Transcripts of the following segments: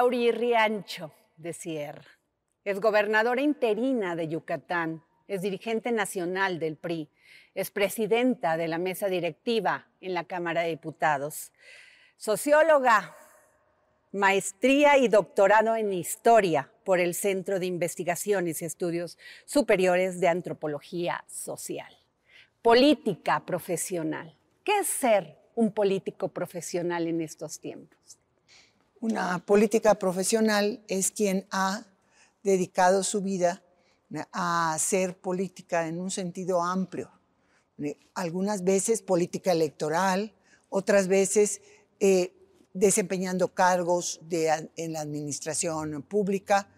Mauri Riancho de Sierra. Es gobernadora interina de Yucatán, es dirigente nacional del PRI, es presidenta de la mesa directiva en la Cámara de Diputados, socióloga, maestría y doctorado en historia por el Centro de Investigaciones y Estudios Superiores de Antropología Social. Política profesional. ¿Qué es ser un político profesional en estos tiempos? una política profesional es quien ha dedicado su vida a hacer política en un sentido amplio. Eh, algunas veces política electoral, otras veces eh, desempeñando cargos en la administración pública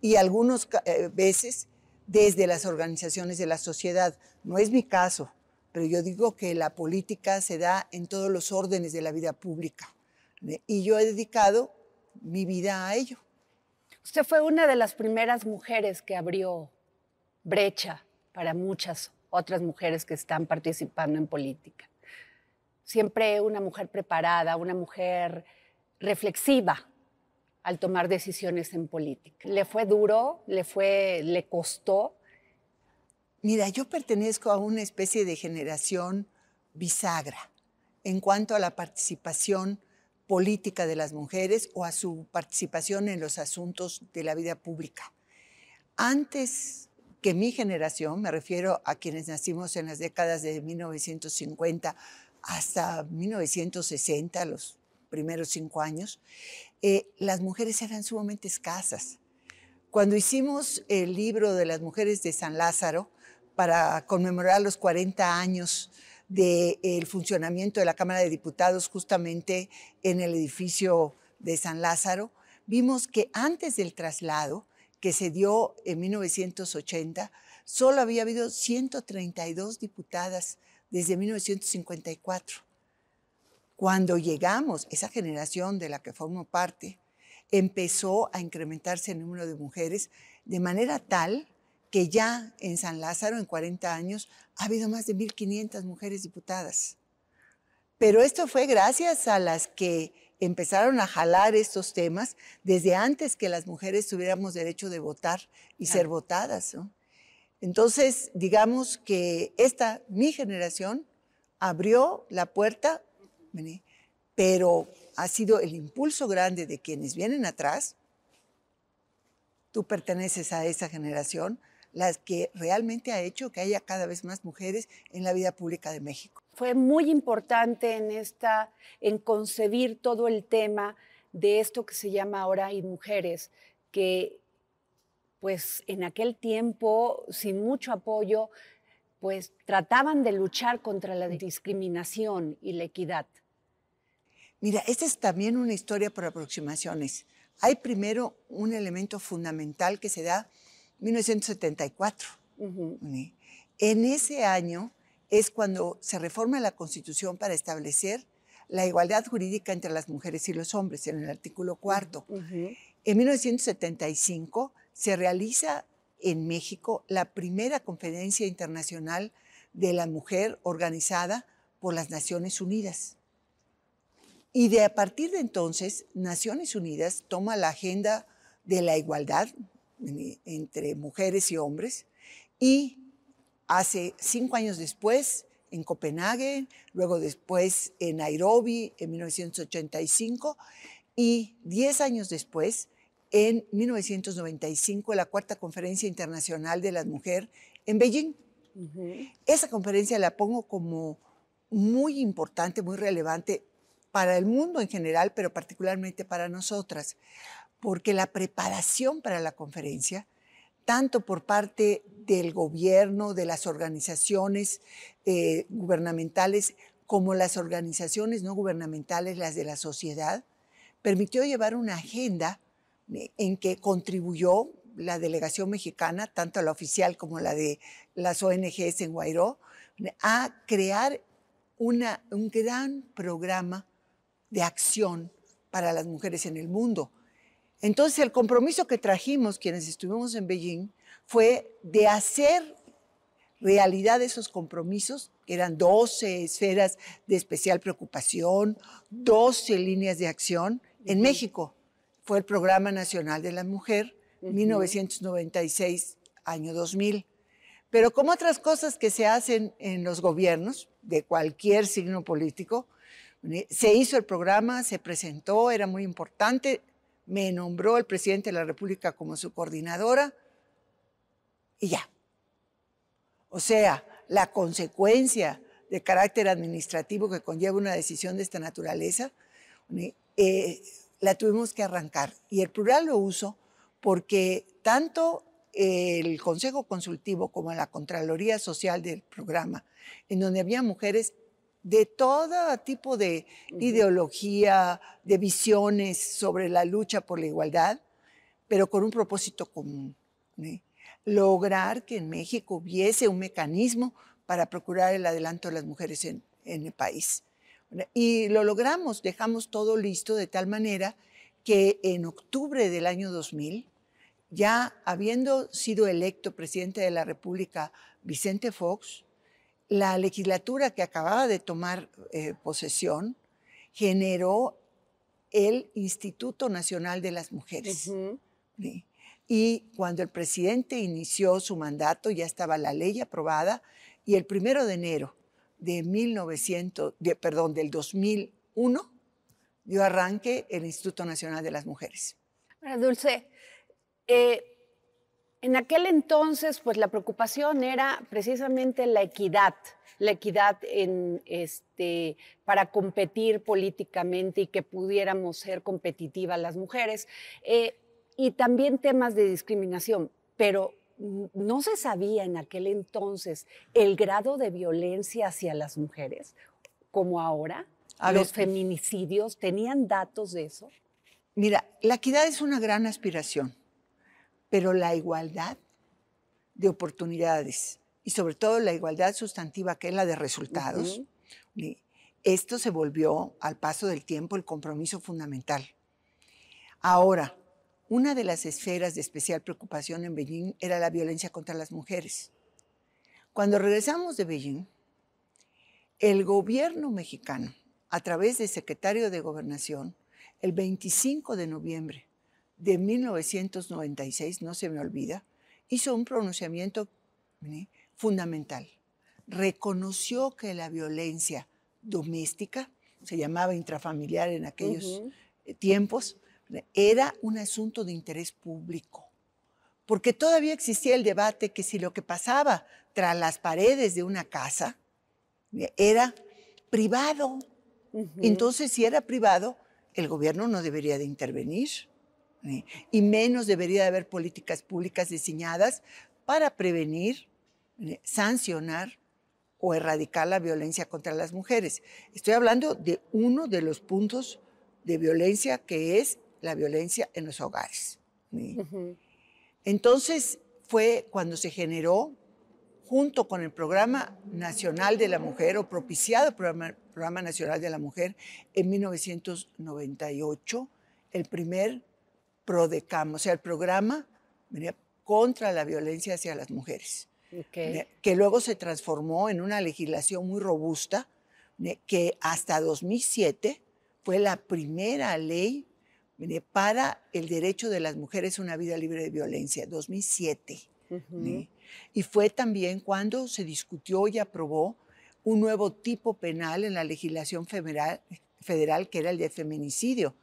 y algunas eh, veces desde las organizaciones de la sociedad. No es mi caso, pero yo digo que la política se da en todos los órdenes de la vida pública. Y yo he dedicado mi vida a ello. Usted fue una de las primeras mujeres que abrió brecha para muchas otras mujeres que están participando en política. Siempre una mujer preparada, una mujer reflexiva al tomar decisiones en política. ¿Le fue duro? ¿Le fue le costó? Mira, yo pertenezco a una especie de generación bisagra en cuanto a la participación política de las mujeres o a su participación en los asuntos de la vida pública. Antes que mi generación, me refiero a quienes nacimos en las décadas de 1950 hasta 1960, los primeros cinco años, eh, las mujeres eran sumamente escasas. Cuando hicimos el libro de las mujeres de San Lázaro para conmemorar los 40 años del funcionamiento de la Cámara de Diputados justamente en el edificio de San Lázaro, vimos que antes del traslado, que se dio en 1980, solo había habido 132 diputadas desde 1954. Cuando llegamos, esa generación de la que formo parte, empezó a incrementarse el número de mujeres de manera tal que ya en San Lázaro, en 40 años, ha habido más de 1.500 mujeres diputadas. Pero esto fue gracias a las que empezaron a jalar estos temas desde antes que las mujeres tuviéramos derecho de votar y ser votadas. ¿no? Entonces, digamos que esta, mi generación, abrió la puerta, pero ha sido el impulso grande de quienes vienen atrás. Tú perteneces a esa generación las que realmente ha hecho que haya cada vez más mujeres en la vida pública de México. Fue muy importante en esta, en concebir todo el tema de esto que se llama ahora y mujeres, que pues en aquel tiempo, sin mucho apoyo, pues trataban de luchar contra la discriminación y la equidad. Mira, esta es también una historia por aproximaciones. Hay primero un elemento fundamental que se da 1974. En ese año es cuando se reforma la Constitución para establecer la igualdad jurídica entre las mujeres y los hombres, en el artículo cuarto. En 1975 se realiza en México la primera conferencia internacional de la mujer organizada por las Naciones Unidas. Y de a partir de entonces, Naciones Unidas toma la agenda de la igualdad, entre mujeres y hombres. Y hace cinco años después, en Copenhague, luego después en Nairobi en 1985 y diez años después, en 1995, la Cuarta Conferencia Internacional de la Mujer en Beijing. Esa conferencia la pongo como muy importante, muy relevante para el mundo en general, pero particularmente para nosotras, porque la preparación para la conferencia, tanto por parte del gobierno, de las organizaciones eh, gubernamentales, como las organizaciones no gubernamentales, las de la sociedad, permitió llevar una agenda eh, en que contribuyó la delegación mexicana, tanto la oficial como la de las ONGs en Guairó, a crear un gran programa de acción para las mujeres en el mundo. Entonces, el compromiso que trajimos quienes estuvimos en Beijing fue de hacer realidad esos compromisos, que eran 12 esferas de especial preocupación, 12 líneas de acción. En México fue el Programa Nacional de la Mujer, 1996, año 2000. Pero como otras cosas que se hacen en los gobiernos de cualquier signo político, eh, se hizo el programa, se presentó, era muy importante, me nombró el presidente de la República como su coordinadora y ya. O sea, la consecuencia de carácter administrativo que conlleva una decisión de esta naturaleza, eh, eh, la tuvimos que arrancar. Y el plural lo uso porque tanto el Consejo Consultivo como la Contraloría Social del programa, en donde había mujeres de todo tipo de ideología, de visiones sobre la lucha por la igualdad, pero con un propósito común. Lograr que en México hubiese un mecanismo para procurar el adelanto de las mujeres en, en el país. Y lo logramos, dejamos todo listo de tal manera que en octubre del año 2000, ya habiendo sido electo presidente de la República Vicente Fox, la legislatura que acababa de tomar eh, posesión generó el Instituto Nacional de las Mujeres. Y cuando el presidente inició su mandato, ya estaba la ley aprobada y el primero de enero de 1900, perdón, del 2001, dio arranque el Instituto Nacional de las Mujeres. Dulce, eh, en aquel entonces, pues la preocupación era precisamente la equidad, la equidad este, para competir políticamente y que pudiéramos ser competitivas las mujeres, eh, y también temas de discriminación, pero no se sabía en aquel entonces el grado de violencia hacia las mujeres, como ahora. los feminicidios, ¿tenían datos de eso? Mira, la equidad es una gran aspiración pero la igualdad de oportunidades y sobre todo la igualdad sustantiva que es la de resultados, esto se volvió al paso del tiempo el compromiso fundamental. Ahora, una de las esferas de especial preocupación en Beijing era la violencia contra las mujeres. Cuando regresamos de Beijing, el gobierno mexicano, a través del secretario de Gobernación, el 25 de noviembre de 1996, no se me olvida, hizo un pronunciamiento ¿eh? fundamental. Reconoció que la violencia doméstica, se llamaba intrafamiliar en aquellos eh, tiempos, era un asunto de interés público, porque todavía existía el debate que si lo que pasaba tras las paredes de una casa eh, era privado, entonces si era privado, el gobierno no debería de intervenir. Y menos debería de haber políticas públicas diseñadas para prevenir, sancionar o erradicar la violencia contra las mujeres. Estoy hablando de uno de los puntos de violencia que es la violencia en los hogares. Entonces fue cuando se generó, junto con el Programa Nacional de la Mujer, o propiciado Programa, Programa Nacional de la Mujer, en 1998, el primer PRODECAM, o sea, el programa contra la violencia hacia las mujeres, que luego se transformó en una legislación muy robusta, que hasta 2007 fue la primera ley para el derecho de las mujeres a una vida libre de violencia, 2007. Y fue también cuando se discutió y aprobó un nuevo tipo penal en la legislación federal que era el de feminicidio,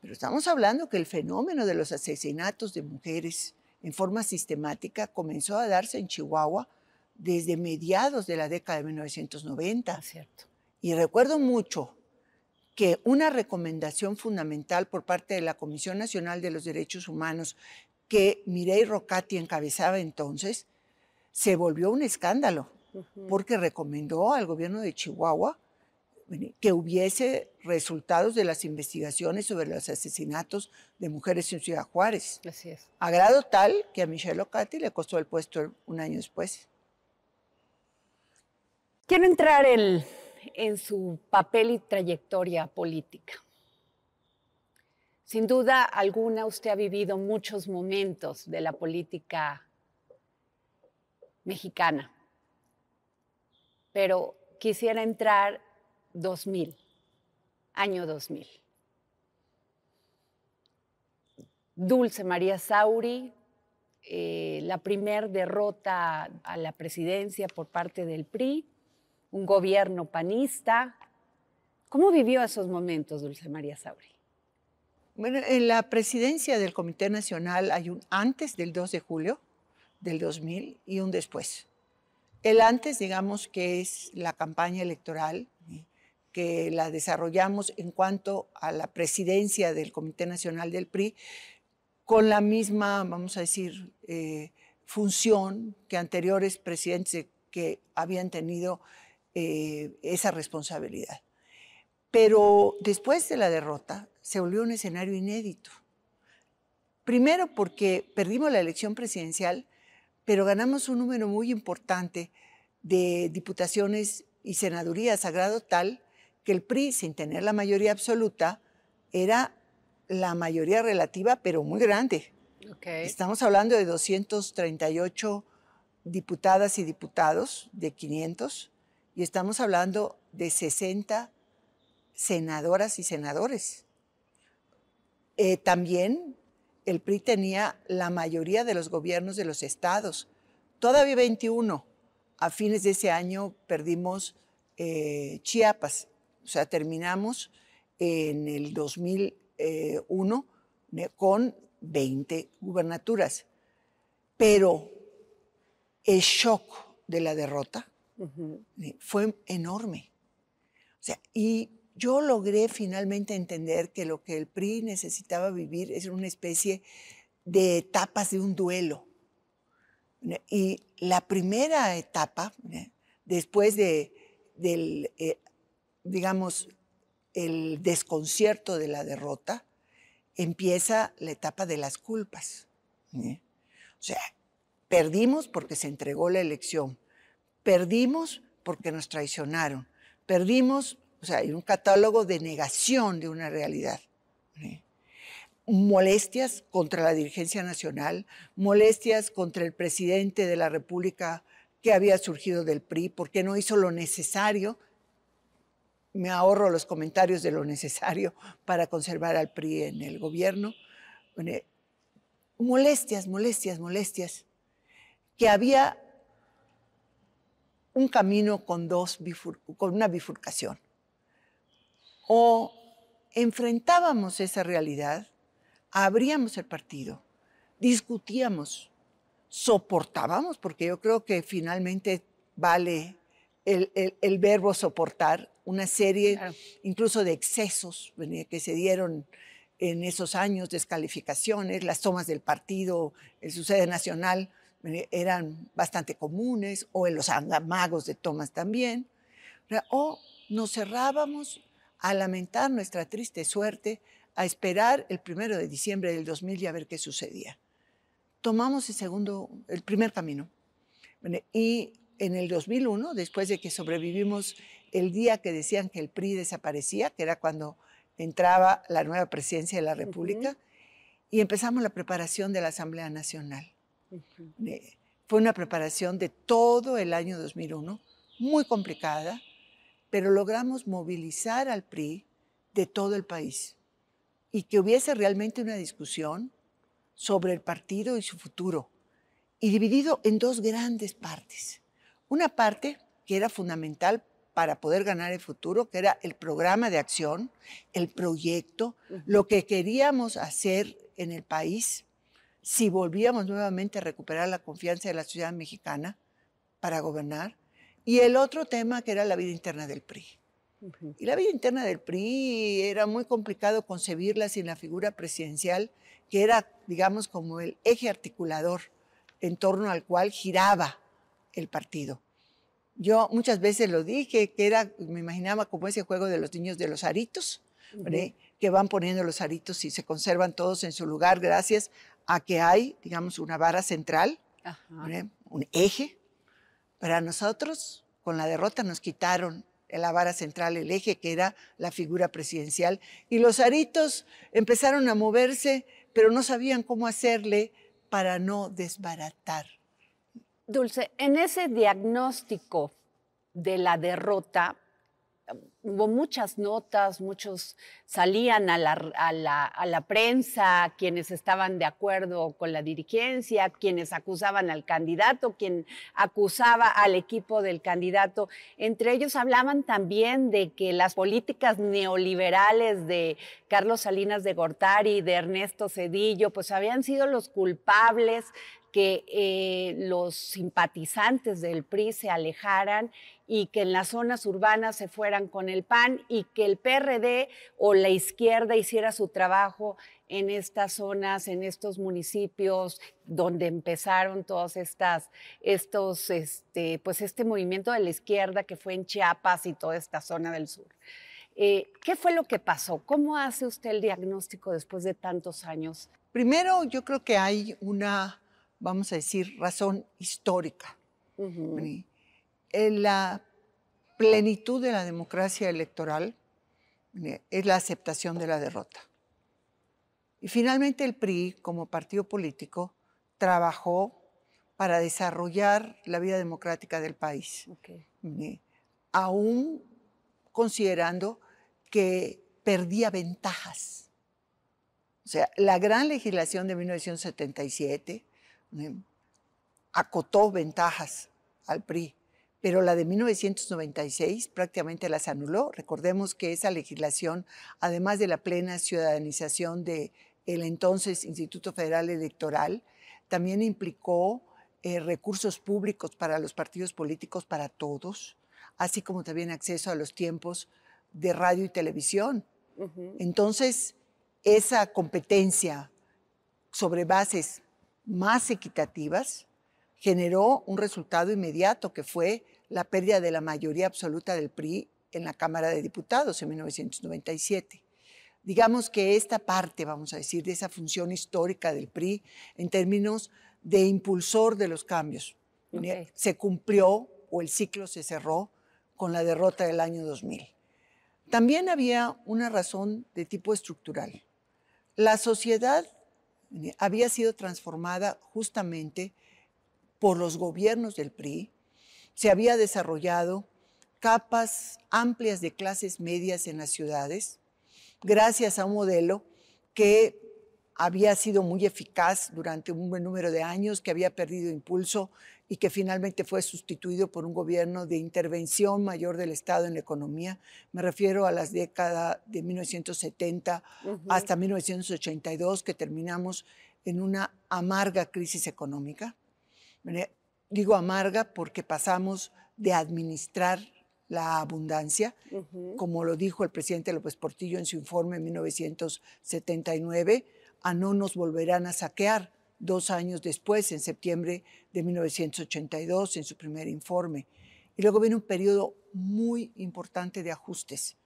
pero estamos hablando que el fenómeno de los asesinatos de mujeres en forma sistemática comenzó a darse en Chihuahua desde mediados de la década de 1990. Cierto. Y recuerdo mucho que una recomendación fundamental por parte de la Comisión Nacional de los Derechos Humanos que Mireille Rocati encabezaba entonces, se volvió un escándalo, porque recomendó al gobierno de Chihuahua que hubiese resultados de las investigaciones sobre los asesinatos de mujeres en Ciudad Juárez. Así es. A grado tal que a Michelle Ocati le costó el puesto un año después. Quiero entrar en, en su papel y trayectoria política. Sin duda alguna usted ha vivido muchos momentos de la política mexicana, pero quisiera entrar 2000, año 2000. Dulce María Sauri, eh, la primer derrota a la presidencia por parte del PRI, un gobierno panista. ¿Cómo vivió esos momentos, Dulce María Sauri? Bueno, en la presidencia del Comité Nacional hay un antes del 2 de julio del 2000 y un después. El antes, digamos, que es la campaña electoral, que la desarrollamos en cuanto a la presidencia del Comité Nacional del PRI, con la misma, vamos a decir, eh, función que anteriores presidentes que habían tenido eh, esa responsabilidad. Pero después de la derrota se volvió un escenario inédito. Primero porque perdimos la elección presidencial, pero ganamos un número muy importante de diputaciones y senadurías, a grado tal que el PRI, sin tener la mayoría absoluta, era la mayoría relativa, pero muy grande. Estamos hablando de 238 diputadas y diputados de 500 y estamos hablando de 60 senadoras y senadores. Eh, también el PRI tenía la mayoría de los gobiernos de los estados, todavía 21. A fines de ese año perdimos eh, Chiapas o sea, terminamos en el 2001 eh, con 20 gubernaturas. Pero el shock de la derrota eh, fue enorme. y yo logré finalmente entender que lo que el PRI necesitaba vivir es una especie de etapas de un duelo. Y la primera etapa, eh, después de, del digamos, el desconcierto de la derrota, empieza la etapa de las culpas. ¿eh? O sea, perdimos porque se entregó la elección, perdimos porque nos traicionaron, perdimos, o sea, hay un catálogo de negación de una realidad. ¿eh? Molestias contra la dirigencia nacional, molestias contra el presidente de la República que había surgido del PRI, porque no hizo lo necesario me ahorro los comentarios de lo necesario para conservar al PRI en el gobierno. Molestias, molestias, molestias. Que había un camino con, dos con una bifurcación. O enfrentábamos esa realidad, abríamos el partido, discutíamos, soportábamos, porque yo creo que finalmente vale el, el, el verbo soportar, una serie incluso de excesos que se dieron en esos años, descalificaciones, las tomas del partido, el sucede nacional eran bastante comunes, o en los amagos de tomas también, o nos cerrábamos a lamentar nuestra triste suerte, a esperar el primero de diciembre del 2000 y a ver qué sucedía. Tomamos el segundo, el primer camino. Y en el 2001, después de que sobrevivimos el día que decían que el PRI desaparecía, que era cuando entraba la nueva presidencia de la República, y empezamos la preparación de la Asamblea Nacional. Eh, fue una preparación de todo el año 2001, muy complicada, pero logramos movilizar al PRI de todo el país y que hubiese realmente una discusión sobre el partido y su futuro, y dividido en dos grandes partes. Una parte que era fundamental para poder ganar el futuro, que era el programa de acción, el proyecto, lo que queríamos hacer en el país si volvíamos nuevamente a recuperar la confianza de la ciudad mexicana para gobernar, y el otro tema que era la vida interna del PRI. Y la vida interna del PRI era muy complicado concebirla sin la figura presidencial, que era, digamos, como el eje articulador en torno al cual giraba el partido. Yo muchas veces lo dije, que era, me imaginaba como ese juego de los niños de los aritos, que van poniendo los aritos y se conservan todos en su lugar gracias a que hay, digamos, una vara central, un eje. Para nosotros, con la derrota nos quitaron la vara central, el eje que era la figura presidencial, y los aritos empezaron a moverse, pero no sabían cómo hacerle para no desbaratar Dulce, en ese diagnóstico de la derrota, hubo muchas notas, muchos salían a la, prensa, quienes estaban de acuerdo con la dirigencia, quienes acusaban al candidato, quien acusaba al equipo del candidato. Entre ellos hablaban también de que las políticas neoliberales de Carlos Salinas de Gortari, de Ernesto Cedillo, pues habían sido los culpables que eh, los simpatizantes del PRI se alejaran y que en las zonas urbanas se fueran con el PAN y que el PRD o la izquierda hiciera su trabajo en estas zonas, en estos municipios donde empezaron todos estas, estos, este, pues este movimiento de la izquierda que fue en Chiapas y toda esta zona del sur. Eh, ¿Qué fue lo que pasó? ¿Cómo hace usted el diagnóstico después de tantos años? Primero, yo creo que hay una vamos a decir, razón histórica. la plenitud de la democracia electoral es la aceptación de la derrota. Y finalmente el PRI, como partido político, trabajó para desarrollar la vida democrática del país, aún considerando que perdía ventajas. O sea, la gran legislación de 1977, ¿eh? acotó ventajas al PRI, pero la de 1996 prácticamente las anuló. Recordemos que esa legislación, además de la plena ciudadanización del el entonces Instituto Federal Electoral, también implicó eh, recursos públicos para los partidos políticos, para todos, así como también acceso a los tiempos de radio y televisión. Entonces, esa competencia sobre bases más equitativas, generó un resultado inmediato que fue la pérdida de la mayoría absoluta del PRI en la Cámara de Diputados en 1997. Digamos que esta parte, vamos a decir, de esa función histórica del PRI en términos de impulsor de los cambios, se cumplió o el ciclo se cerró con la derrota del año 2000. También había una razón de tipo estructural. La sociedad había sido transformada justamente por los gobiernos del PRI, se había desarrollado capas amplias de clases medias en las ciudades, gracias a un modelo que había sido muy eficaz durante un buen número de años, que había perdido impulso y que finalmente fue sustituido por un gobierno de intervención mayor del Estado en la economía. Me refiero a las décadas de 1970 hasta 1982, que terminamos en una amarga crisis económica. Digo amarga porque pasamos de administrar la abundancia, como lo dijo el presidente López Portillo en su informe en 1979, a No nos volverán a saquear, dos años después, en septiembre de 1982, en su primer informe. Y luego viene un periodo muy importante de ajustes.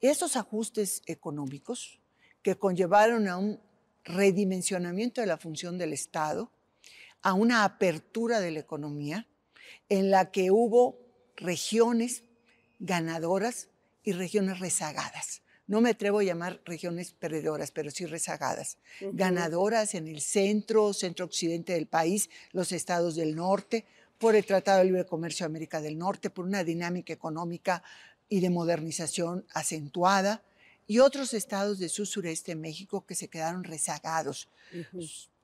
Esos ajustes económicos que conllevaron a un redimensionamiento de la función del Estado, a una apertura de la economía, en la que hubo regiones ganadoras y regiones rezagadas no me atrevo a llamar regiones perdedoras, pero sí rezagadas, ganadoras en el centro, centro occidente del país, los estados del norte, por el Tratado de Libre Comercio América del Norte, por una dinámica económica y de modernización acentuada, y otros estados del sur sureste de México que se quedaron rezagados.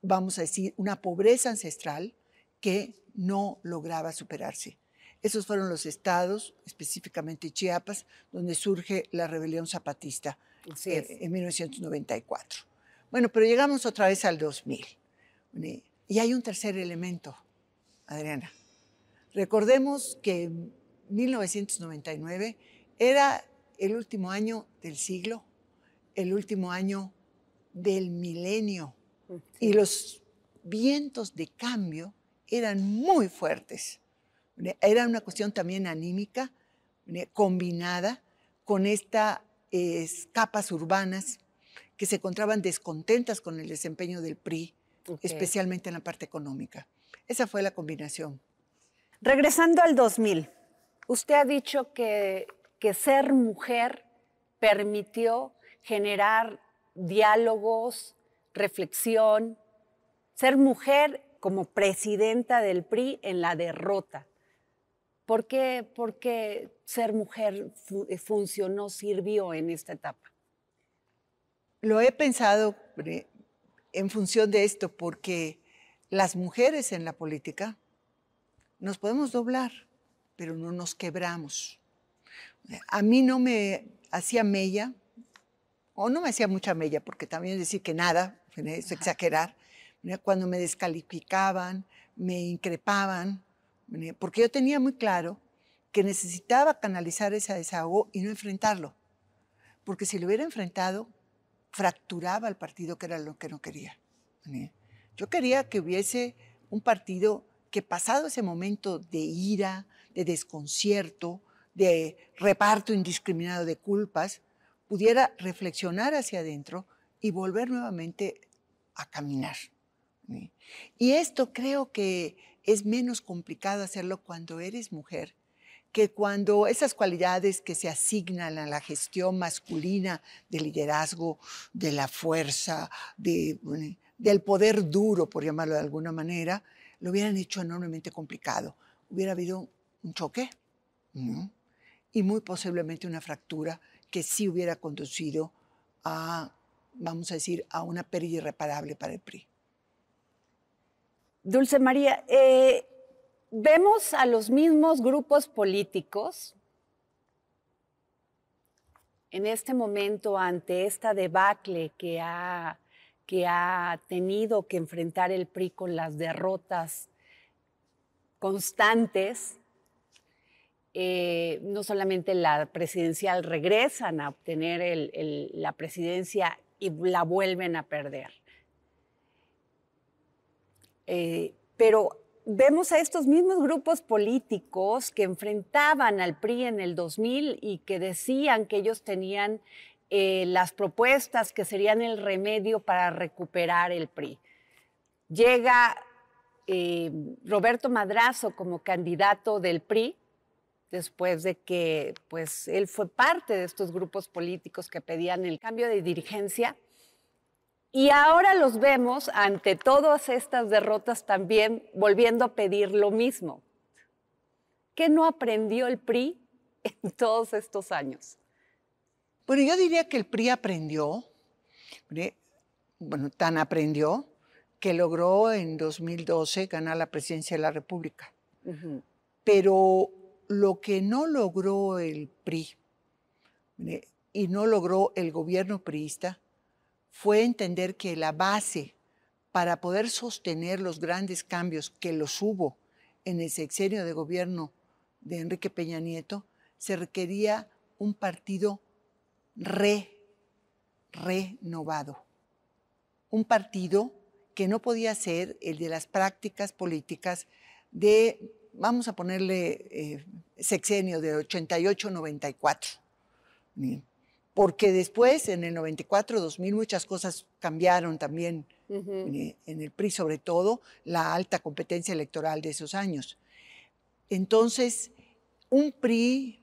Vamos a decir, una pobreza ancestral que no lograba superarse. Esos fueron los estados, específicamente Chiapas, donde surge la rebelión zapatista eh, en 1994. Bueno, pero llegamos otra vez al 2000. Y hay un tercer elemento, Adriana. Recordemos que 1999 era el último año del siglo, el último año del milenio. Y los vientos de cambio eran muy fuertes. Era una cuestión también anímica, combinada con estas capas urbanas que se encontraban descontentas con el desempeño del PRI, especialmente en la parte económica. Esa fue la combinación. Regresando al 2000, usted ha dicho que, que ser mujer permitió generar diálogos, reflexión, ser mujer como presidenta del PRI en la derrota. ¿Por qué, ser mujer eh, funcionó, sirvió en esta etapa? Lo he pensado en función de esto, porque las mujeres en la política nos podemos doblar, pero no nos quebramos. A mí no me hacía mella, o no me hacía mucha mella, porque también decir que nada, es exagerar, cuando me descalificaban, me increpaban, porque yo tenía muy claro que necesitaba canalizar ese desahogo y no enfrentarlo. Porque si lo hubiera enfrentado, fracturaba el partido, que era lo que no quería. Yo quería que hubiese un partido que pasado ese momento de ira, de desconcierto, de reparto indiscriminado de culpas, pudiera reflexionar hacia adentro y volver nuevamente a caminar. Y esto creo que es menos complicado hacerlo cuando eres mujer que cuando esas cualidades que se asignan a la gestión masculina de liderazgo, de la fuerza, del poder duro, por llamarlo de alguna manera, lo hubieran hecho enormemente complicado. Hubiera habido un choque y muy posiblemente una fractura que sí hubiera conducido a, vamos a decir, a una pérdida irreparable para el PRI. Dulce María, eh, vemos a los mismos grupos políticos en este momento ante esta debacle que ha, que ha tenido que enfrentar el PRI con las derrotas constantes eh, no solamente la presidencial regresan a obtener la presidencia y la vuelven a perder. Eh, pero vemos a estos mismos grupos políticos que enfrentaban al PRI en el 2000 y que decían que ellos tenían eh, las propuestas que serían el remedio para recuperar el PRI. Llega eh, Roberto Madrazo como candidato del PRI después de que pues, él fue parte de estos grupos políticos que pedían el cambio de dirigencia y ahora los vemos ante todas estas derrotas también volviendo a pedir lo mismo. ¿Qué no aprendió el PRI en todos estos años? Bueno, yo diría que el PRI aprendió, bueno, tan aprendió que logró en 2012 ganar la presidencia de la República. Pero lo que no logró el PRI y no logró el gobierno priista fue entender que la base para poder sostener los grandes cambios que los hubo en el sexenio de gobierno de Enrique Peña Nieto, se requería un partido re, renovado. Un partido que no podía ser el de las prácticas políticas de, vamos a ponerle, eh, sexenio de 88-94 porque después, en el 94, 2000, muchas cosas cambiaron también, eh, en el PRI sobre todo, la alta competencia electoral de esos años. Entonces, un PRI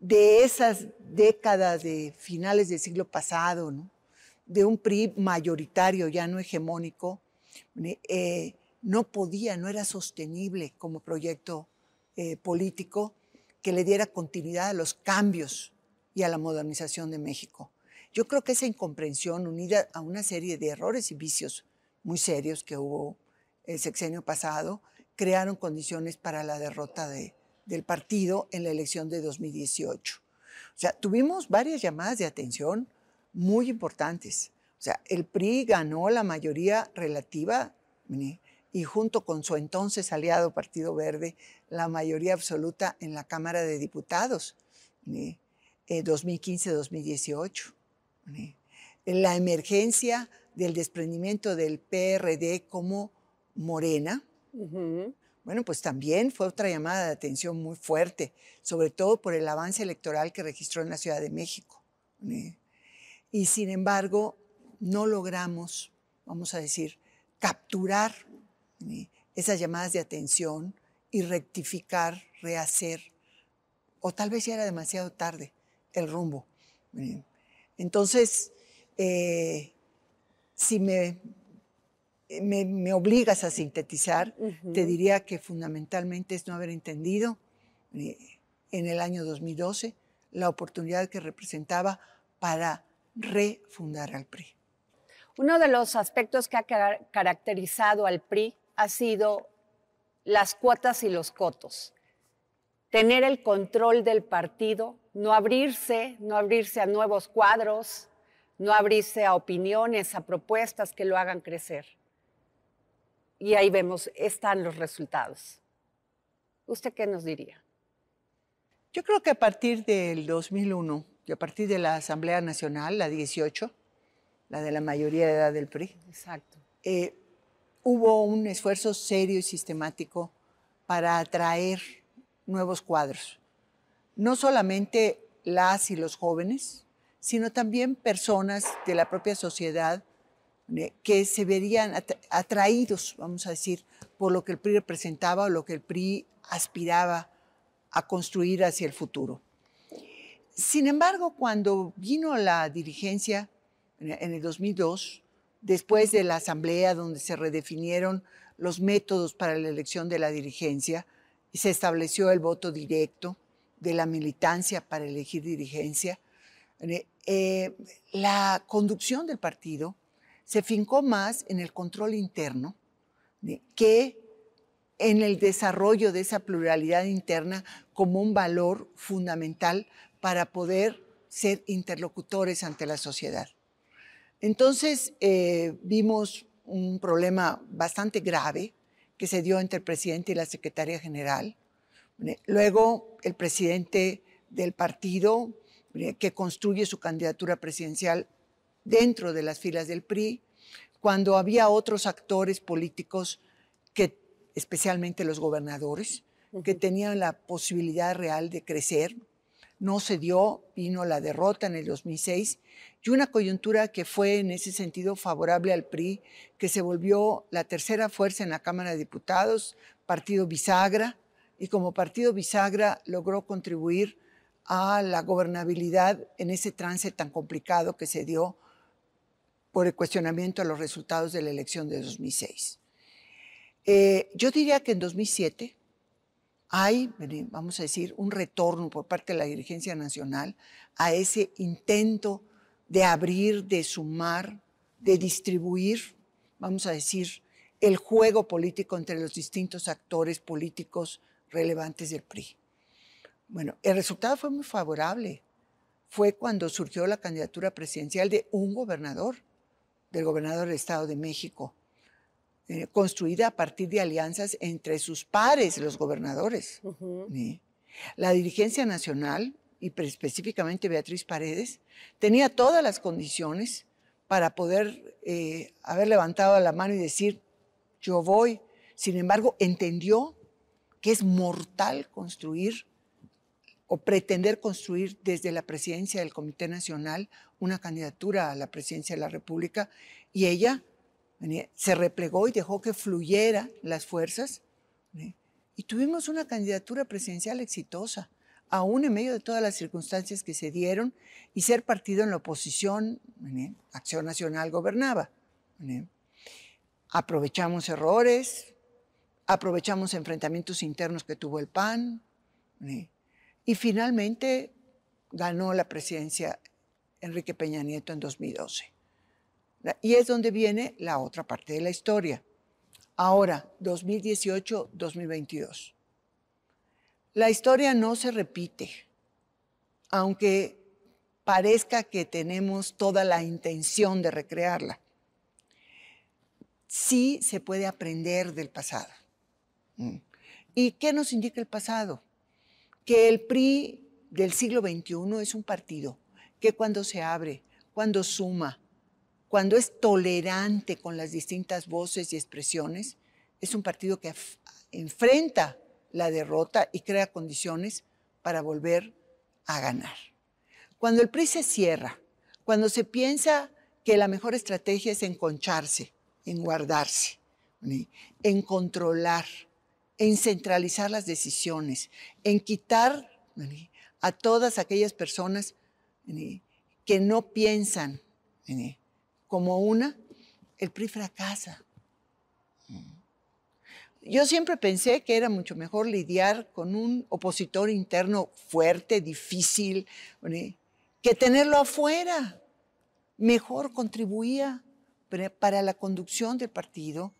de esas décadas de finales del siglo pasado, de un PRI mayoritario, ya no hegemónico, eh, no podía, no era sostenible como proyecto eh, político que le diera continuidad a los cambios y a la modernización de México. Yo creo que esa incomprensión unida a una serie de errores y vicios muy serios que hubo el sexenio pasado crearon condiciones para la derrota de, del partido en la elección de 2018. O sea, tuvimos varias llamadas de atención muy importantes. O sea, el PRI ganó la mayoría relativa y junto con su entonces aliado Partido Verde la mayoría absoluta en la Cámara de Diputados. 2015-2018. Eh, la emergencia del desprendimiento del PRD como Morena. Bueno, pues también fue otra llamada de atención muy fuerte, sobre todo por el avance electoral que registró en la Ciudad de México. Y sin embargo, no logramos, vamos a decir, capturar esas llamadas de atención y rectificar, rehacer, o tal vez ya era demasiado tarde el rumbo. Entonces, eh, si eh, me, me, obligas a sintetizar, te diría que fundamentalmente es no haber entendido eh, en el año 2012 la oportunidad que representaba para refundar al PRI. Uno de los aspectos que ha caracterizado al PRI ha sido las cuotas y los cotos. Tener el control del partido no abrirse, no abrirse a nuevos cuadros, no abrirse a opiniones, a propuestas que lo hagan crecer. Y ahí vemos, están los resultados. ¿Usted qué nos diría? Yo creo que a partir del 2001 y a partir de la Asamblea Nacional, la 18, la de la mayoría de edad del PRI, eh, hubo un esfuerzo serio y sistemático para atraer nuevos cuadros no solamente las y los jóvenes, sino también personas de la propia sociedad eh, que se verían atraídos, vamos a decir, por lo que el PRI representaba o lo que el PRI aspiraba a construir hacia el futuro. Sin embargo, cuando vino la dirigencia eh, en el 2002, después de la asamblea donde se redefinieron los métodos para la elección de la dirigencia, se estableció el voto directo, de la militancia para elegir dirigencia, eh, eh, la conducción del partido se fincó más en el control interno que en el desarrollo de esa pluralidad interna como un valor fundamental para poder ser interlocutores ante la sociedad. Entonces eh, vimos un problema bastante grave que se dio entre el presidente y la secretaria general, Luego, el presidente del partido que construye su candidatura presidencial dentro de las filas del PRI, cuando había otros actores políticos que, especialmente los gobernadores, que tenían la posibilidad real de crecer. No se dio, vino la derrota en el 2006 y una coyuntura que fue en ese sentido favorable al PRI, que se volvió la tercera fuerza en la Cámara de Diputados, partido bisagra, y como partido bisagra logró contribuir a la gobernabilidad en ese trance tan complicado que se dio por el cuestionamiento a los resultados de la elección de 2006. Eh, yo diría que en 2007 hay, vamos a decir, un retorno por parte de la dirigencia nacional a ese intento de abrir, de sumar, de distribuir, vamos a decir, el juego político entre los distintos actores políticos relevantes del PRI. Bueno, el resultado fue muy favorable. Fue cuando surgió la candidatura presidencial de un gobernador, del gobernador del Estado de México, eh, construida a partir de alianzas entre sus pares, los gobernadores. La dirigencia nacional, y específicamente Beatriz Paredes, tenía todas las condiciones para poder eh, haber levantado la mano y decir, yo voy. Sin embargo, entendió que es mortal construir o pretender construir desde la presidencia del Comité Nacional una candidatura a la presidencia de la República y ella ¿eh? se replegó y dejó que fluyera las fuerzas ¿eh? y tuvimos una candidatura presidencial exitosa aún en medio de todas las circunstancias que se dieron y ser partido en la oposición, ¿eh? Acción Nacional gobernaba. Aprovechamos errores, aprovechamos enfrentamientos internos que tuvo el PAN y finalmente ganó la presidencia Enrique Peña Nieto en 2012. Y es donde viene la otra parte de la historia. Ahora, 2018-2022. La historia no se repite, aunque parezca que tenemos toda la intención de recrearla. Sí se puede aprender del pasado. Mm. ¿Y qué nos indica el pasado? Que el PRI del siglo XXI es un partido que cuando se abre, cuando suma, cuando es tolerante con las distintas voces y expresiones, es un partido que enfrenta la derrota y crea condiciones para volver a ganar. Cuando el PRI se cierra, cuando se piensa que la mejor estrategia es enconcharse, en guardarse, en controlar, en centralizar las decisiones, en quitar a todas aquellas personas que no piensan como una, el PRI fracasa. Yo siempre pensé que era mucho mejor lidiar con un opositor interno fuerte, difícil, que tenerlo afuera. Mejor contribuía para la conducción del partido.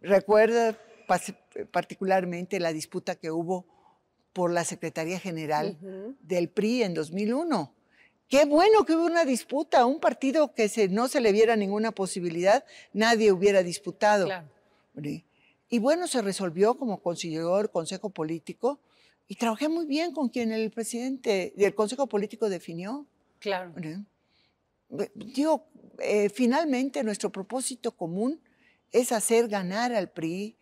Recuerda particularmente la disputa que hubo por la Secretaría General del PRI en 2001. Qué bueno que hubo una disputa, un partido que se, no se le viera ninguna posibilidad, nadie hubiera disputado. Y bueno, se resolvió como consejero, consejo político, y trabajé muy bien con quien el presidente del consejo político definió. Claro. Eh, finalmente nuestro propósito común es hacer ganar al PRI,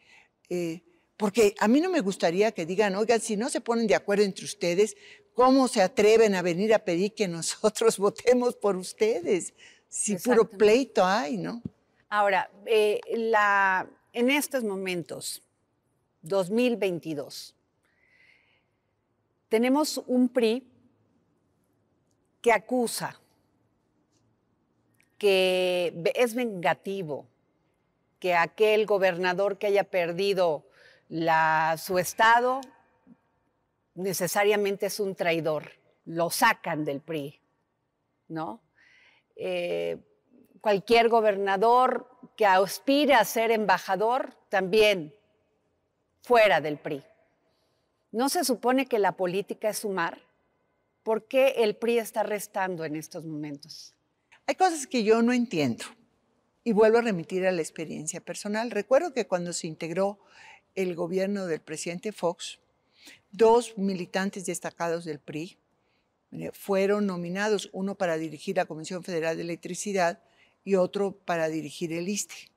eh, porque a mí no me gustaría que digan, oigan, si no se ponen de acuerdo entre ustedes, ¿cómo se atreven a venir a pedir que nosotros votemos por ustedes? Si puro pleito hay, ¿no? Ahora, eh, en estos momentos, 2022, tenemos un PRI que acusa, que es vengativo, que aquel gobernador que haya perdido su estado necesariamente es un traidor. Lo sacan del PRI, ¿no? Eh, cualquier gobernador que aspire a ser embajador también fuera del PRI. ¿No se supone que la política es sumar? ¿Por qué el PRI está restando en estos momentos? Hay cosas que yo no entiendo y vuelvo a remitir a la experiencia personal. Recuerdo que cuando se integró el gobierno del presidente Fox, dos militantes destacados del PRI eh, fueron nominados, uno para dirigir la Comisión Federal de Electricidad y otro para dirigir el ISTE.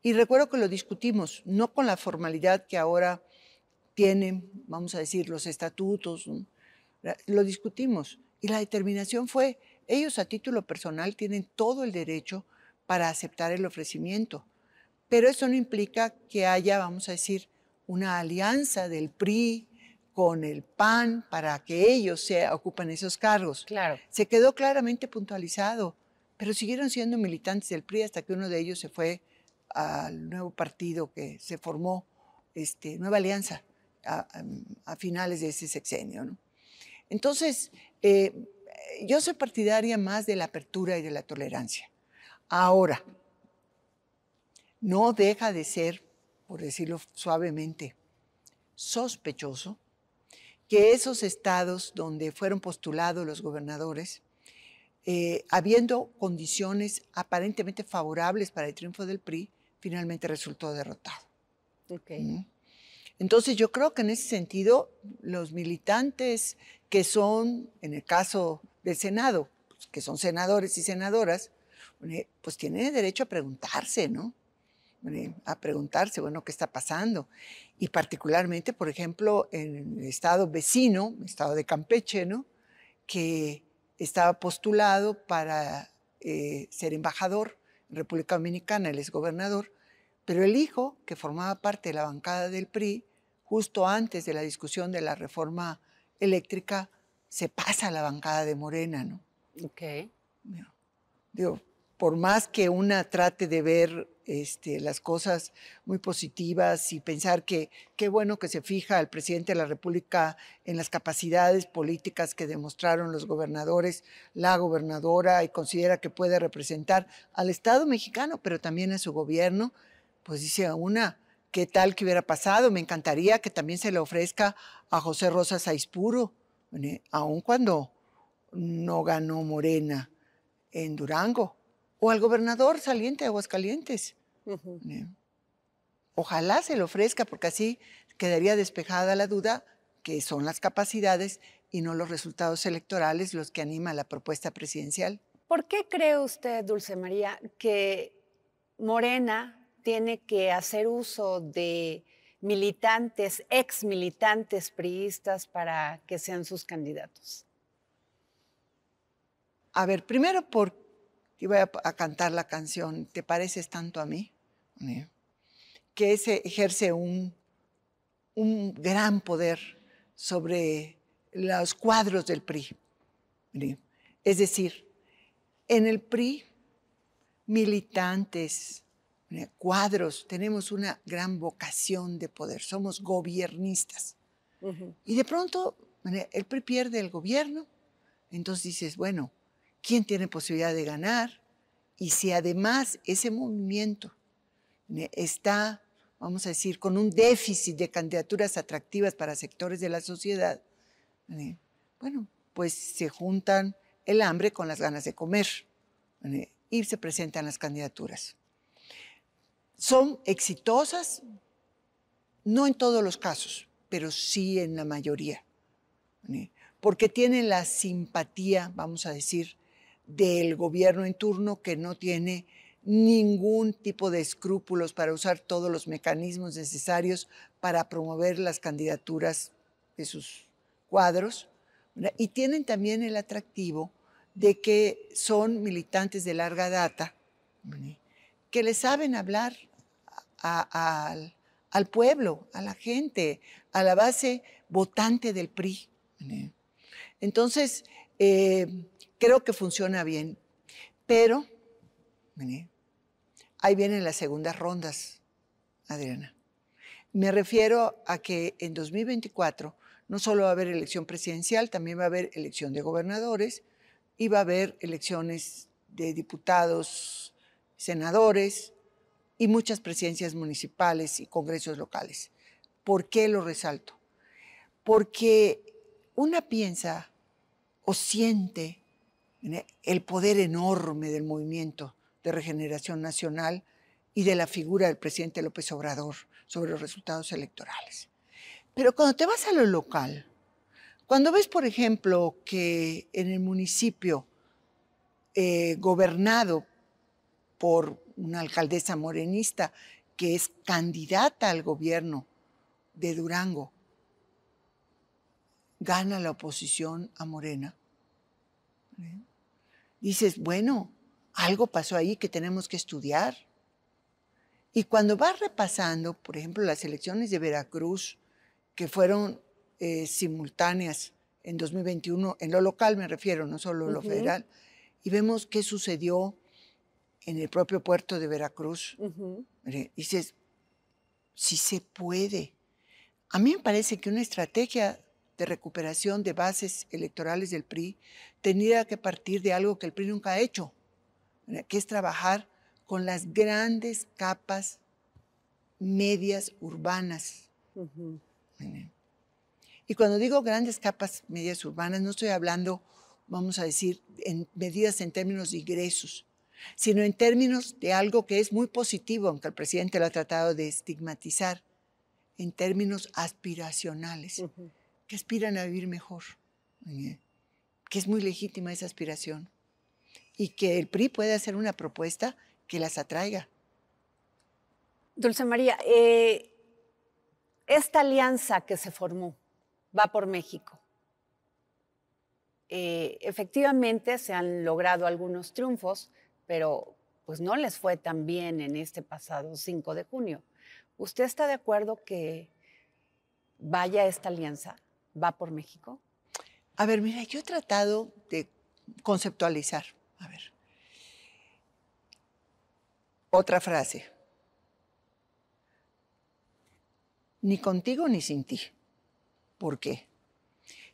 Y recuerdo que lo discutimos, no con la formalidad que ahora tienen, vamos a decir, los estatutos, lo discutimos. Y la determinación fue, ellos a título personal tienen todo el derecho para aceptar el ofrecimiento. Pero eso no implica que haya, vamos a decir, una alianza del PRI con el PAN para que ellos se ocupen esos cargos. Se quedó claramente puntualizado, pero siguieron siendo militantes del PRI hasta que uno de ellos se fue al nuevo partido que se formó, este, Nueva Alianza, a, finales de ese sexenio. Entonces, eh, yo soy partidaria más de la apertura y de la tolerancia. Ahora, no deja de ser, por decirlo suavemente, sospechoso que esos estados donde fueron postulados los gobernadores, eh, habiendo condiciones aparentemente favorables para el triunfo del PRI, finalmente resultó derrotado. Entonces yo creo que en ese sentido los militantes que son, en el caso del Senado, pues, que son senadores y senadoras, pues tiene derecho a preguntarse, ¿no? A preguntarse, bueno, ¿qué está pasando? Y particularmente, por ejemplo, en el estado vecino, el estado de Campeche, ¿no? Que estaba postulado para eh, ser embajador en República Dominicana, él es gobernador, pero el hijo, que formaba parte de la bancada del PRI, justo antes de la discusión de la reforma eléctrica, se pasa a la bancada de Morena, ¿no? Ok. Digo, por más que una trate de ver este, las cosas muy positivas y pensar que qué bueno que se fija el presidente de la República en las capacidades políticas que demostraron los gobernadores, la gobernadora, y considera que puede representar al Estado mexicano, pero también a su gobierno, pues dice una, ¿qué tal que hubiera pasado? Me encantaría que también se le ofrezca a José Rosa Saispuro, eh, aun cuando no ganó Morena en Durango o al gobernador saliente de Aguascalientes. ¿Eh? Ojalá se lo ofrezca, porque así quedaría despejada la duda que son las capacidades y no los resultados electorales los que anima la propuesta presidencial. ¿Por qué cree usted, Dulce María, que Morena tiene que hacer uso de militantes, ex militantes priistas para que sean sus candidatos? A ver, primero porque y voy a, cantar la canción, ¿te pareces tanto a mí? Que ejerce un, un gran poder sobre los cuadros del PRI. Es decir, en el PRI, militantes, cuadros, tenemos una gran vocación de poder, somos gobiernistas. Y de pronto el PRI pierde el gobierno, entonces dices, bueno, quién tiene posibilidad de ganar y si además ese movimiento eh, está, vamos a decir, con un déficit de candidaturas atractivas para sectores de la sociedad, eh, bueno, pues se juntan el hambre con las ganas de comer eh, y se presentan las candidaturas. Son exitosas, no en todos los casos, pero sí en la mayoría, porque tienen la simpatía, vamos a decir, del gobierno en turno que no tiene ningún tipo de escrúpulos para usar todos los mecanismos necesarios para promover las candidaturas de sus cuadros. Y tienen también el atractivo de que son militantes de larga data, que le saben hablar al, pueblo, a la gente, a la base votante del PRI. Entonces, eh, creo que funciona bien, pero ahí vienen las segundas rondas, Adriana. Me refiero a que en 2024 no solo va a haber elección presidencial, también va a haber elección de gobernadores y va a haber elecciones de diputados, senadores y muchas presidencias municipales y congresos locales. ¿Por qué lo resalto? Porque una piensa o siente el poder enorme del movimiento de regeneración nacional y de la figura del presidente López Obrador sobre los resultados electorales. Pero cuando te vas a lo local, cuando ves, por ejemplo, que en el municipio eh, gobernado por una alcaldesa morenista que es candidata al gobierno de Durango, gana la oposición a Morena. Dices, bueno, algo pasó ahí que tenemos que estudiar. Y cuando vas repasando, por ejemplo, las elecciones de Veracruz, que fueron eh, simultáneas en 2021, en lo local me refiero, no solo en lo federal, y vemos qué sucedió en el propio puerto de Veracruz, dices, si se puede. A mí me parece que una estrategia de recuperación de bases electorales del PRI tenía que partir de algo que el PRI nunca ha hecho, que es trabajar con las grandes capas medias urbanas. Y cuando digo grandes capas medias urbanas, no estoy hablando, vamos a decir, en medidas en términos de ingresos, sino en términos de algo que es muy positivo, aunque el presidente lo ha tratado de estigmatizar, en términos aspiracionales que aspiran a vivir mejor, eh, que es muy legítima esa aspiración y que el PRI puede hacer una propuesta que las atraiga. Dulce María, eh, esta alianza que se formó va por México. Eh, efectivamente se han logrado algunos triunfos, pero pues no les fue tan bien en este pasado 5 de junio. ¿Usted está de acuerdo que vaya esta alianza? va por México? A ver, mira, yo he tratado de conceptualizar. A ver. Otra frase. Ni contigo ni sin ti. ¿Por qué?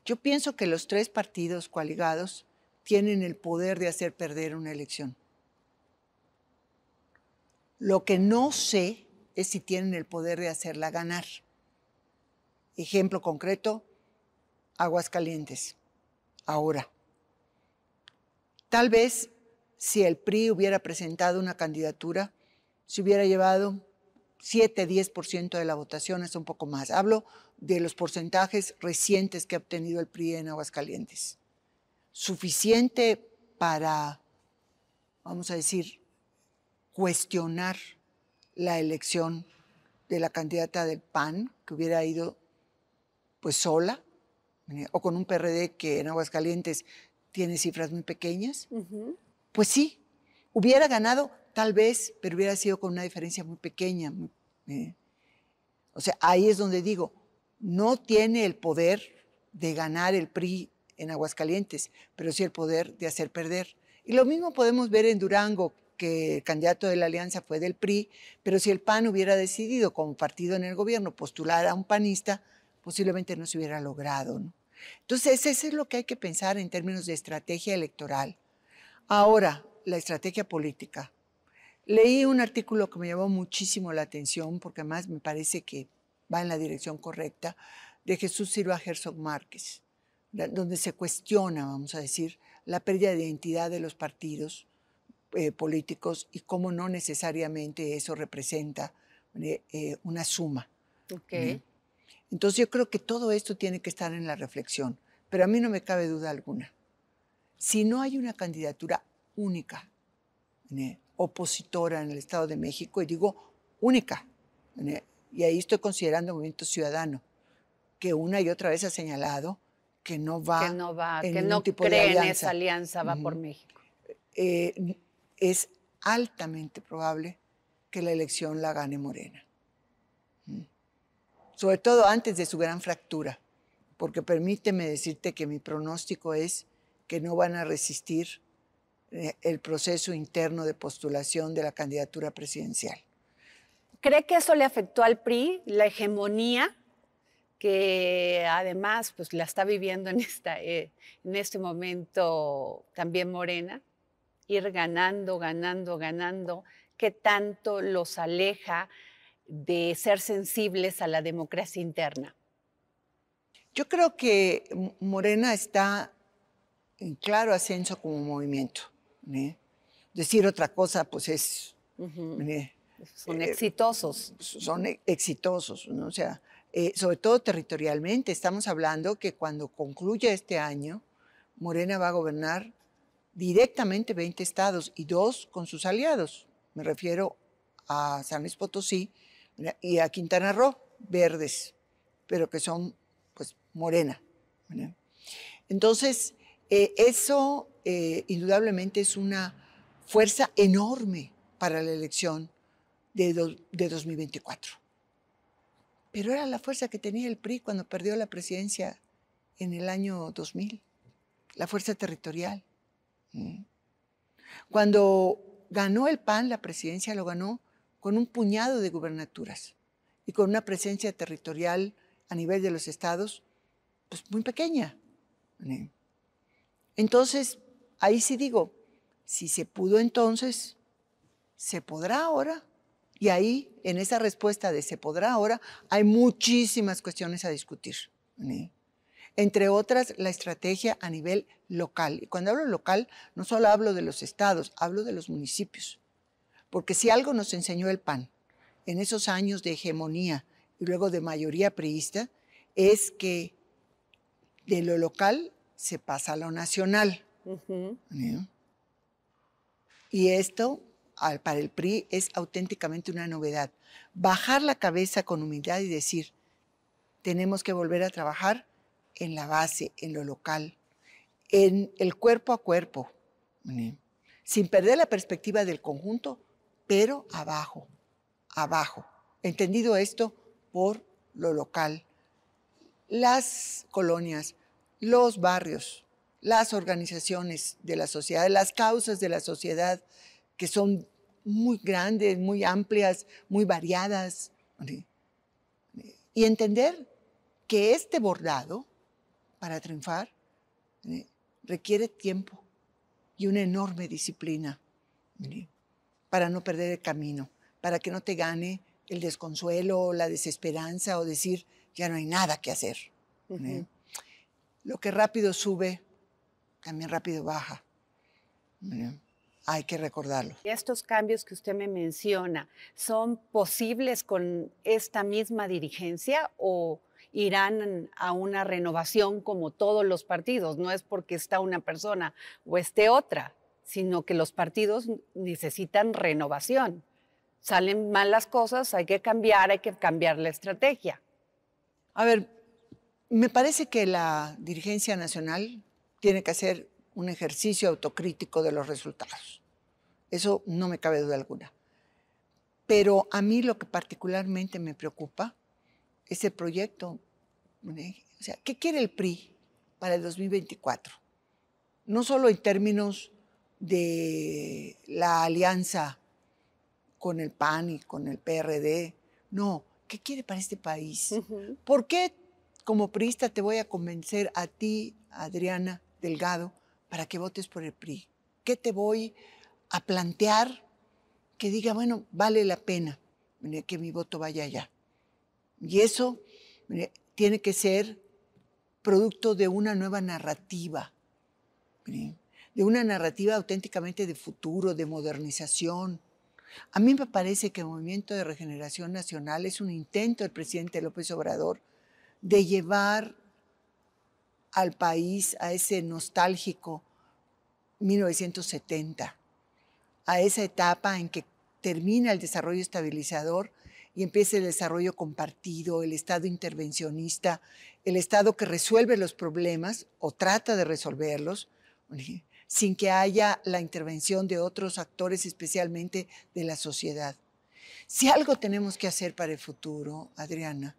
Yo pienso que los tres partidos coaligados tienen el poder de hacer perder una elección. Lo que no sé es si tienen el poder de hacerla ganar. Ejemplo concreto, Aguascalientes, ahora. Tal vez si el PRI hubiera presentado una candidatura, se hubiera llevado 7, 10% de la votación, es un poco más. Hablo de los porcentajes recientes que ha obtenido el PRI en Aguascalientes. Suficiente para, vamos a decir, cuestionar la elección de la candidata del PAN, que hubiera ido pues sola, eh, o con un PRD que en Aguascalientes tiene cifras muy pequeñas, pues sí, hubiera ganado tal vez, pero hubiera sido con una diferencia muy pequeña. Eh, o sea, ahí es donde digo, no tiene el poder de ganar el PRI en Aguascalientes, pero sí el poder de hacer perder. Y lo mismo podemos ver en Durango, que el candidato de la alianza fue del PRI, pero si el PAN hubiera decidido como partido en el gobierno postular a un panista, posiblemente no se hubiera logrado. ¿no? Entonces, eso es lo que hay que pensar en términos de estrategia electoral. Ahora, la estrategia política. Leí un artículo que me llamó muchísimo la atención, porque además me parece que va en la dirección correcta, de Jesús Silva Herzog Márquez, donde se cuestiona, vamos a decir, la pérdida de identidad de los partidos eh, políticos y cómo no necesariamente eso representa eh, eh, una suma. Okay. Entonces yo creo que todo esto tiene que estar en la reflexión, pero a mí no me cabe duda alguna. Si no hay una candidatura única, eh, opositora en el Estado de México, y digo única, eh, y ahí estoy considerando el Movimiento Ciudadano, que una y otra vez ha señalado que no va, que no en que no tipo cree en esa alianza, va por México. Eh, es altamente probable que la elección la gane Morena sobre todo antes de su gran fractura, porque permíteme decirte que mi pronóstico es que no van a resistir eh, el proceso interno de postulación de la candidatura presidencial. ¿Cree que eso le afectó al PRI, la hegemonía que además pues, la está viviendo en, eh, en este momento también Morena? Ir ganando, ganando, ganando, ¿qué tanto los aleja de ser sensibles a la democracia interna? Yo creo que Morena está en claro ascenso como movimiento. ¿eh? Decir otra cosa, pues es... ¿eh? Son eh, exitosos. Son e-, exitosos, ¿no? O sea, sobre todo territorialmente. Estamos hablando que cuando concluya este año, Morena va a gobernar directamente 20 estados y dos con sus aliados. Me refiero a San Luis Potosí y a Quintana Roo, verdes, pero que son pues morena. Entonces, eh, eso eh, indudablemente es una fuerza enorme para la elección de, de 2024. Pero era la fuerza que tenía el PRI cuando perdió la presidencia en el año 2000, la fuerza territorial. Mm. Cuando ganó el PAN la presidencia, lo ganó con un puñado de gubernaturas y con una presencia territorial a nivel de los estados pues muy pequeña. Entonces, ahí sí digo, si se pudo entonces, se podrá ahora. Y ahí, en esa respuesta de se podrá ahora, hay muchísimas cuestiones a discutir. Entre otras, la estrategia a nivel local. Y cuando hablo local, no solo hablo de los estados, hablo de los municipios. Porque si algo nos enseñó el PAN en esos años de hegemonía y luego de mayoría priista, es que de lo local se pasa a lo nacional. Y esto para el PRI es auténticamente una novedad. Bajar la cabeza con humildad y decir, tenemos que volver a trabajar en la base, en lo local, en el cuerpo a cuerpo, sin perder la perspectiva del conjunto, pero abajo, abajo. Entendido esto por lo local. Las colonias, los barrios, las organizaciones de la sociedad, las causas de la sociedad que son muy grandes, muy amplias, muy variadas. Y entender que este bordado, para triunfar, requiere tiempo y una enorme disciplina para no perder el camino, para que no te gane el desconsuelo o la desesperanza o decir, ya no hay nada que hacer. ¿eh? Lo que rápido sube, también rápido baja. ¿eh? Hay que recordarlo. Estos cambios que usted me menciona, ¿son posibles con esta misma dirigencia o irán a una renovación como todos los partidos? No es porque está una persona o esté otra sino que los partidos necesitan renovación. Salen mal las cosas, hay que cambiar, hay que cambiar la estrategia. A ver, me parece que la dirigencia nacional tiene que hacer un ejercicio autocrítico de los resultados. Eso no me cabe duda alguna. Pero a mí lo que particularmente me preocupa es el proyecto. O sea, ¿qué quiere el PRI para el 2024? No solo en términos de la alianza con el PAN y con el PRD. No, ¿qué quiere para este país? ¿Por qué como priista te voy a convencer a ti, Adriana Delgado, para que votes por el PRI? ¿Qué te voy a plantear que diga, bueno, vale la pena que mi voto vaya allá? Y eso tiene que ser producto de una nueva narrativa de una narrativa auténticamente de futuro, de modernización. A mí me parece que el Movimiento de Regeneración Nacional es un intento del presidente López Obrador de llevar al país a ese nostálgico 1970, a esa etapa en que termina el desarrollo estabilizador y empieza el desarrollo compartido, el Estado intervencionista, el Estado que resuelve los problemas o trata de resolverlos sin que haya la intervención de otros actores, especialmente de la sociedad. Si algo tenemos que hacer para el futuro, Adriana,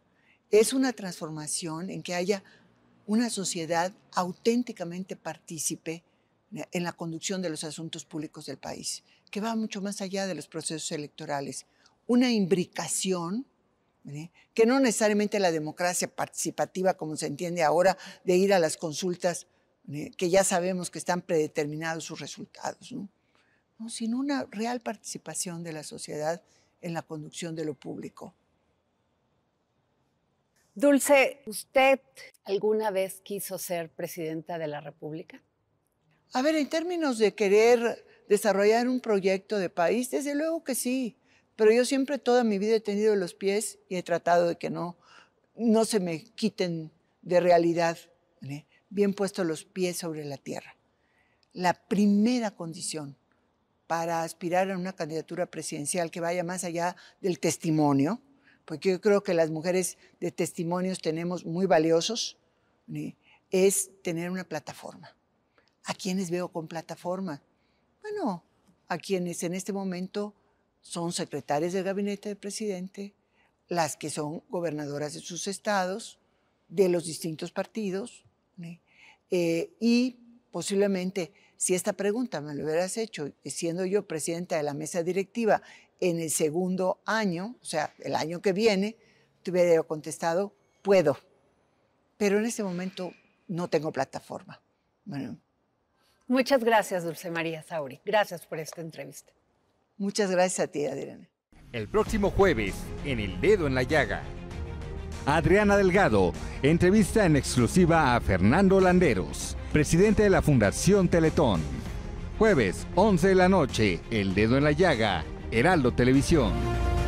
es una transformación en que haya una sociedad auténticamente partícipe en la conducción de los asuntos públicos del país, que va mucho más allá de los procesos electorales. Una imbricación ¿eh? que no necesariamente la democracia participativa, como se entiende ahora, de ir a las consultas ¿eh? que ya sabemos que están predeterminados sus resultados, ¿no? sino una real participación de la sociedad en la conducción de lo público. Dulce, ¿usted alguna vez quiso ser presidenta de la República? A ver, en términos de querer desarrollar un proyecto de país, desde luego que sí, pero yo siempre toda mi vida he tenido los pies y he tratado de que no, no se me quiten de realidad. ¿eh? bien puesto los pies sobre la tierra. La primera condición para aspirar a una candidatura presidencial que vaya más allá del testimonio, porque yo creo que las mujeres de testimonios tenemos muy valiosos, es tener una plataforma. ¿A quiénes veo con plataforma? Bueno, a quienes en este momento son secretarias del gabinete del presidente, las que son gobernadoras de sus estados, de los distintos partidos, eh, y posiblemente, si esta pregunta me lo hubieras hecho, siendo yo presidenta de la mesa directiva en el segundo año, o sea, el año que viene, te hubiera contestado, puedo. Pero en este momento no tengo plataforma. Muchas gracias, Dulce María Sauri. Gracias por esta entrevista. Muchas gracias a ti, Adriana. El próximo jueves, en El Dedo en la Llaga. Adriana Delgado entrevista en exclusiva a Fernando Landeros, presidente de la Fundación Teletón. Jueves, 11 de la noche, El Dedo en la Llaga, Heraldo Televisión.